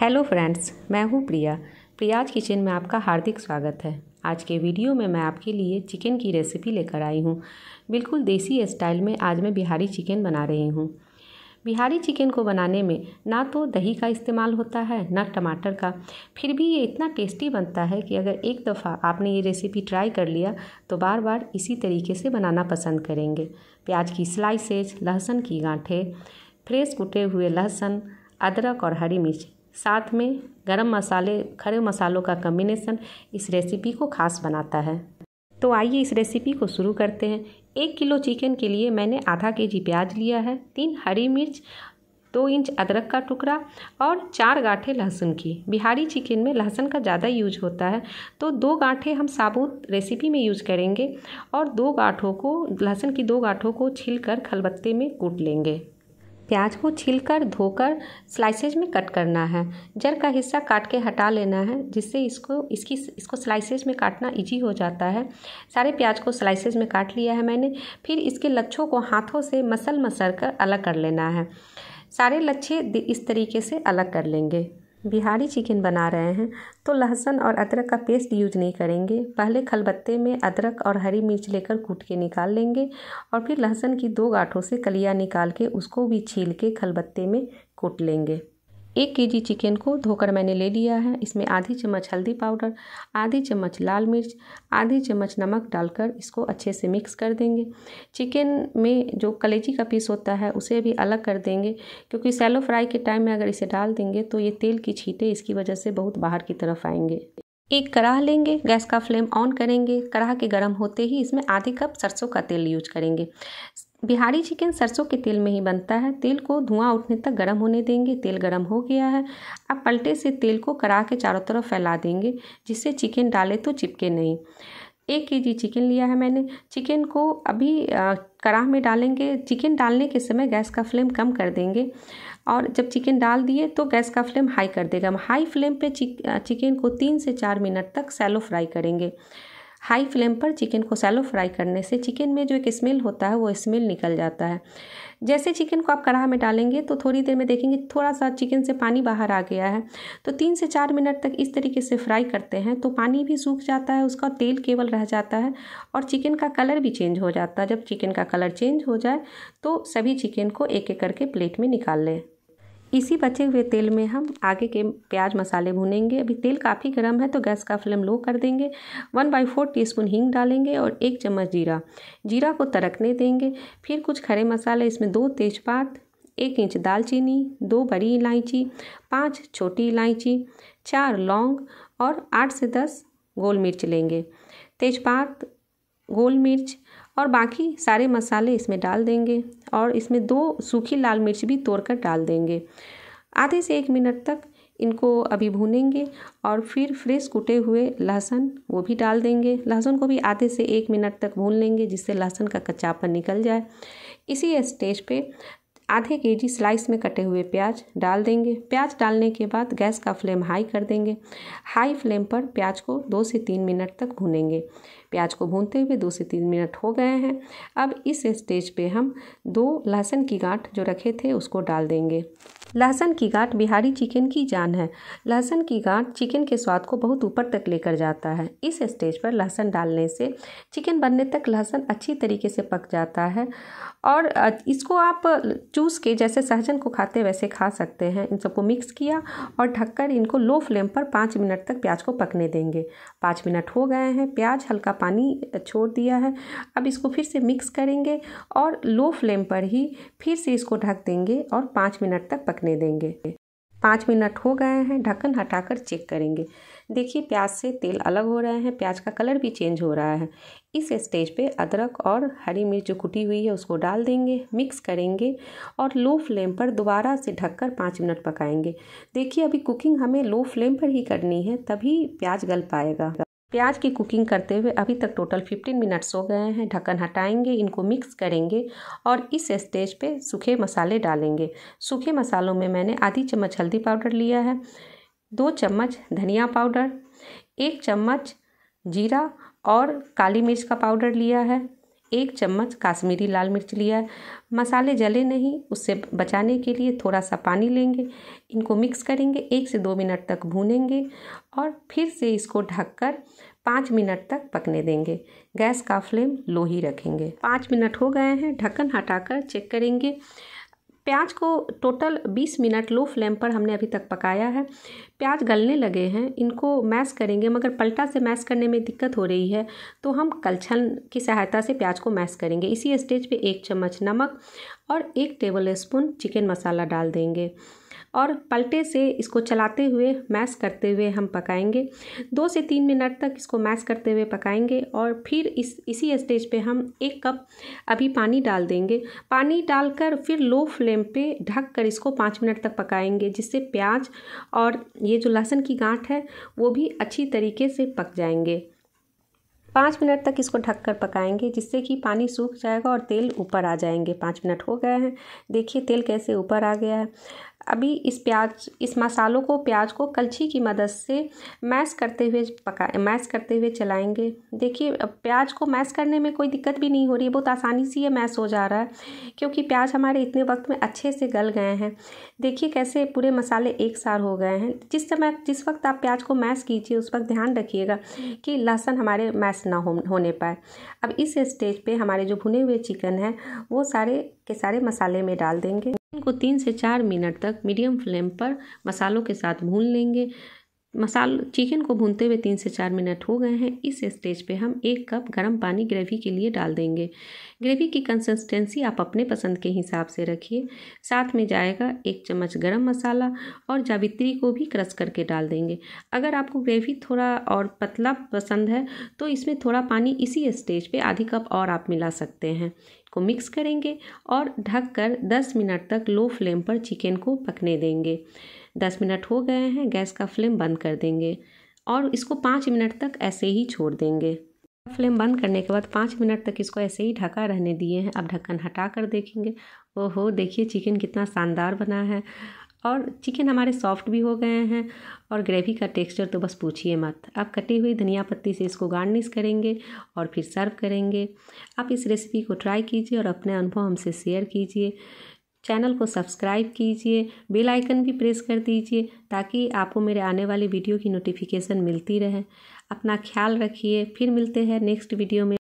hello friends मैं हूँ प्रिया Priya's kitchen में आपका हार्दिक स्वागत है आज के वीडियो में मैं आपके लिए चिकन की रेसिपी लेकर आई हूँ बिल्कुल देसी स्टाइल में आज मैं बिहारी चिकन बना रही हूँ बिहारी चिकन को बनाने में ना तो दही का इस्तेमाल होता है ना टमाटर का फिर भी ये इतना टेस्टी बनता है कि अगर एक दफ़ा आपने ये रेसिपी ट्राई कर लिया तो बार बार इसी तरीके से बनाना पसंद करेंगे प्याज की स्लाइसेज लहसुन की गांठें फ्रेश कूटे हुए लहसुन अदरक और हरी मिर्च साथ में गरम मसाले खड़े मसालों का कम्बिनेसन इस रेसिपी को खास बनाता है तो आइए इस रेसिपी को शुरू करते हैं एक किलो चिकन के लिए मैंने आधा के जी प्याज लिया है तीन हरी मिर्च दो इंच अदरक का टुकड़ा और चार गांठे लहसुन की बिहारी चिकन में लहसुन का ज़्यादा यूज होता है तो दो गांठे हम साबुत रेसिपी में यूज करेंगे और दो गांठों को लहसुन की दो गांठों को छिलकर खलबत्ते में कूट लेंगे प्याज को छीलकर धोकर स्लाइसेज में कट करना है जड़ का हिस्सा काट के हटा लेना है जिससे इसको इसकी इसको स्लाइसेज में काटना इजी हो जाता है सारे प्याज को स्लाइसेज में काट लिया है मैंने फिर इसके लच्छों को हाथों से मसल मसल कर अलग कर लेना है सारे लच्छे इस तरीके से अलग कर लेंगे बिहारी चिकन बना रहे हैं तो लहसुन और अदरक का पेस्ट यूज नहीं करेंगे पहले खलबत्ते में अदरक और हरी मिर्च लेकर कूट के निकाल लेंगे और फिर लहसुन की दो गांठों से कलिया निकाल के उसको भी छील के खलबत्ते में कूट लेंगे एक जी चिकन को धोकर मैंने ले लिया है इसमें आधी चम्मच हल्दी पाउडर आधी चम्मच लाल मिर्च आधी चम्मच नमक डालकर इसको अच्छे से मिक्स कर देंगे चिकन में जो कलेजी का पीस होता है उसे भी अलग कर देंगे क्योंकि सैलो फ्राई के टाइम में अगर इसे डाल देंगे तो ये तेल की छीटें इसकी वजह से बहुत बाहर की तरफ आएंगे एक कढ़ाह लेंगे गैस का फ्लेम ऑन करेंगे कढ़ाह के गर्म होते ही इसमें आधे कप सरसों का तेल यूज करेंगे बिहारी चिकन सरसों के तेल में ही बनता है तेल को धुआं उठने तक गर्म होने देंगे तेल गर्म हो गया है अब पलटे से तेल को करा के चारों तरफ फैला देंगे जिससे चिकन डाले तो चिपके नहीं एक के जी चिकन लिया है मैंने चिकन को अभी कड़ाह में डालेंगे चिकन डालने के समय गैस का फ्लेम कम कर देंगे और जब चिकन डाल दिए तो गैस का फ्लेम हाई कर देगा हम हाई फ्लेम पे चिकन को तीन से चार मिनट तक सैलो फ्राई करेंगे हाई फ्लेम पर चिकन को सैलो फ्राई करने से चिकन में जो एक स्मेल होता है वो स्मेल निकल जाता है जैसे चिकन को आप कढ़ा में डालेंगे तो थोड़ी देर में देखेंगे थोड़ा सा चिकन से पानी बाहर आ गया है तो तीन से चार मिनट तक इस तरीके से फ्राई करते हैं तो पानी भी सूख जाता है उसका तेल केवल रह जाता है और चिकन का कलर भी चेंज हो जाता है जब चिकन का कलर चेंज हो जाए तो सभी चिकन को एक एक करके प्लेट में निकाल लें इसी बचे हुए तेल में हम आगे के प्याज मसाले भूनेंगे अभी तेल काफ़ी गर्म है तो गैस का फ्लेम लो कर देंगे one by four teaspoon हींग डालेंगे और एक चम्मच जीरा जीरा को तरकने देंगे फिर कुछ खड़े मसाले इसमें दो तेज़पात एक इंच दालचीनी दो बड़ी इलायची पाँच छोटी इलायची चार लौंग और आठ से दस गोल मिर्च लेंगे तेज़पात गोल मिर्च और बाकी सारे मसाले इसमें डाल देंगे और इसमें दो सूखी लाल मिर्च भी तोड़कर डाल देंगे आधे से एक मिनट तक इनको अभी भूनेंगे और फिर फ्रेश कूटे हुए लहसुन वो भी डाल देंगे लहसुन को भी आधे से एक मिनट तक भून लेंगे जिससे लहसुन का कच्चापन निकल जाए इसी स्टेज पे आधे के जी स्लाइस में कटे हुए प्याज डाल देंगे प्याज डालने के बाद गैस का फ्लेम हाई कर देंगे हाई फ्लेम पर प्याज को दो से तीन मिनट तक भूनेंगे प्याज को भूनते हुए दो से तीन मिनट हो गए हैं अब इस स्टेज पे हम दो लहसुन की गांठ जो रखे थे उसको डाल देंगे लहसन की गांठ बिहारी चिकन की जान है लहसन की गांठ चिकन के स्वाद को बहुत ऊपर तक लेकर जाता है इस स्टेज पर लहसुन डालने से चिकन बनने तक लहसुन अच्छी तरीके से पक जाता है और इसको आप चू चूस के जैसे सहजन को खाते वैसे खा सकते हैं इन सबको मिक्स किया और ढककर इनको लो फ्लेम पर पाँच मिनट तक प्याज को पकने देंगे पाँच मिनट हो गए हैं प्याज हल्का पानी छोड़ दिया है अब इसको फिर से मिक्स करेंगे और लो फ्लेम पर ही फिर से इसको ढक देंगे और पाँच मिनट तक पकने देंगे पाँच मिनट हो गए हैं ढक्कन हटाकर चेक करेंगे देखिए प्याज से तेल अलग हो रहे हैं प्याज का कलर भी चेंज हो रहा है इस स्टेज पे अदरक और हरी मिर्च जो कुटी हुई है उसको डाल देंगे मिक्स करेंगे और लो फ्लेम पर दोबारा से ढककर पाँच मिनट पकाएंगे देखिए अभी कुकिंग हमें लो फ्लेम पर ही करनी है तभी प्याज गल पाएगा प्याज की कुकिंग करते हुए अभी तक टोटल 15 मिनट्स हो गए हैं ढक्कन हटाएंगे इनको मिक्स करेंगे और इस स्टेज पे सूखे मसाले डालेंगे सूखे मसालों में मैंने आधी चम्मच हल्दी पाउडर लिया है दो चम्मच धनिया पाउडर एक चम्मच जीरा और काली मिर्च का पाउडर लिया है एक चम्मच काश्मीरी लाल मिर्च लिया है मसाले जले नहीं उससे बचाने के लिए थोड़ा सा पानी लेंगे इनको मिक्स करेंगे एक से दो मिनट तक भूनेंगे और फिर से इसको ढककर पाँच मिनट तक पकने देंगे गैस का फ्लेम लो ही रखेंगे पाँच मिनट हो गए हैं ढक्कन हटाकर चेक करेंगे प्याज को टोटल 20 मिनट लो फ्लेम पर हमने अभी तक पकाया है प्याज गलने लगे हैं इनको मैश करेंगे मगर पलटा से मैश करने में दिक्कत हो रही है तो हम कलछन की सहायता से प्याज को मैश करेंगे इसी स्टेज पे एक चम्मच नमक और एक टेबल स्पून चिकन मसाला डाल देंगे और पलटे से इसको चलाते हुए मैश करते हुए हम पकाएंगे दो से तीन मिनट तक इसको मैश करते हुए पकाएंगे और फिर इस इसी स्टेज पे हम एक कप अभी पानी डाल देंगे पानी डालकर फिर लो फ्लेम पे ढक कर इसको पाँच मिनट तक पकाएंगे जिससे प्याज और ये जो लहसुन की गांठ है वो भी अच्छी तरीके से पक जाएंगे पाँच मिनट तक इसको ढक कर पकाएंगे जिससे कि पानी सूख जाएगा और तेल ऊपर आ जाएंगे पाँच मिनट हो गए हैं देखिए तेल कैसे ऊपर आ गया है अभी इस प्याज इस मसालों को प्याज को कलछी की मदद से मैश करते हुए पका मैश करते हुए चलाएंगे देखिए प्याज को मैश करने में कोई दिक्कत भी नहीं हो रही है बहुत आसानी से ये मैश हो जा रहा है क्योंकि प्याज हमारे इतने वक्त में अच्छे से गल गए हैं देखिए कैसे पूरे मसाले एक सार हो गए हैं जिस समय जिस वक्त आप प्याज को मैश कीजिए उस वक्त ध्यान रखिएगा कि लहसुन हमारे मैश ना हो होने पाए अब इस स्टेज पर हमारे जो भुने हुए चिकन हैं वो सारे के सारे मसाले में डाल देंगे इनको तीन से चार मिनट तक मीडियम फ्लेम पर मसालों के साथ भून लेंगे मसाल चिकन को भूनते हुए तीन से चार मिनट हो गए हैं इस स्टेज पे हम एक कप गर्म पानी ग्रेवी के लिए डाल देंगे ग्रेवी की कंसिस्टेंसी आप अपने पसंद के हिसाब से रखिए साथ में जाएगा एक चम्मच गरम मसाला और जावित्री को भी क्रश करके डाल देंगे अगर आपको ग्रेवी थोड़ा और पतला पसंद है तो इसमें थोड़ा पानी इसी स्टेज पर आधी कप और आप मिला सकते हैं को मिक्स करेंगे और ढककर 10 मिनट तक लो फ्लेम पर चिकन को पकने देंगे 10 मिनट हो गए हैं गैस का फ्लेम बंद कर देंगे और इसको पाँच मिनट तक ऐसे ही छोड़ देंगे फ्लेम बंद करने के बाद पाँच मिनट तक इसको ऐसे ही ढका रहने दिए हैं अब ढक्कन हटा कर देखेंगे ओहो देखिए चिकन कितना शानदार बना है और चिकन हमारे सॉफ्ट भी हो गए हैं और ग्रेवी का टेक्सचर तो बस पूछिए मत आप कटी हुई धनिया पत्ती से इसको गार्निश करेंगे और फिर सर्व करेंगे आप इस रेसिपी को ट्राई कीजिए और अपने अनुभव हमसे शेयर कीजिए चैनल को सब्सक्राइब कीजिए बेल आइकन भी प्रेस कर दीजिए ताकि आपको मेरे आने वाले वीडियो की नोटिफिकेशन मिलती रहे अपना ख्याल रखिए फिर मिलते हैं नेक्स्ट वीडियो में